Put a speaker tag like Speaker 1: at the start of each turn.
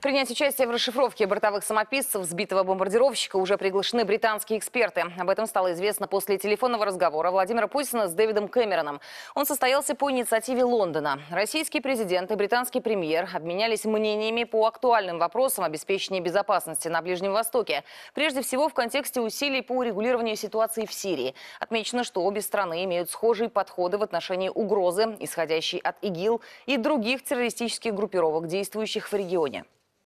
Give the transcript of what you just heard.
Speaker 1: Принять участие в расшифровке бортовых самописцев сбитого бомбардировщика уже приглашены британские эксперты. Об этом стало известно после телефонного разговора Владимира Путина с Дэвидом Кэмероном. Он состоялся по инициативе Лондона. Российский президент и британский премьер обменялись мнениями по актуальным вопросам обеспечения безопасности на Ближнем Востоке. Прежде всего в контексте усилий по урегулированию ситуации в Сирии. Отмечено, что обе страны имеют схожие подходы в отношении угрозы, исходящей от ИГИЛ и других террористических группировок, действующих в регионе.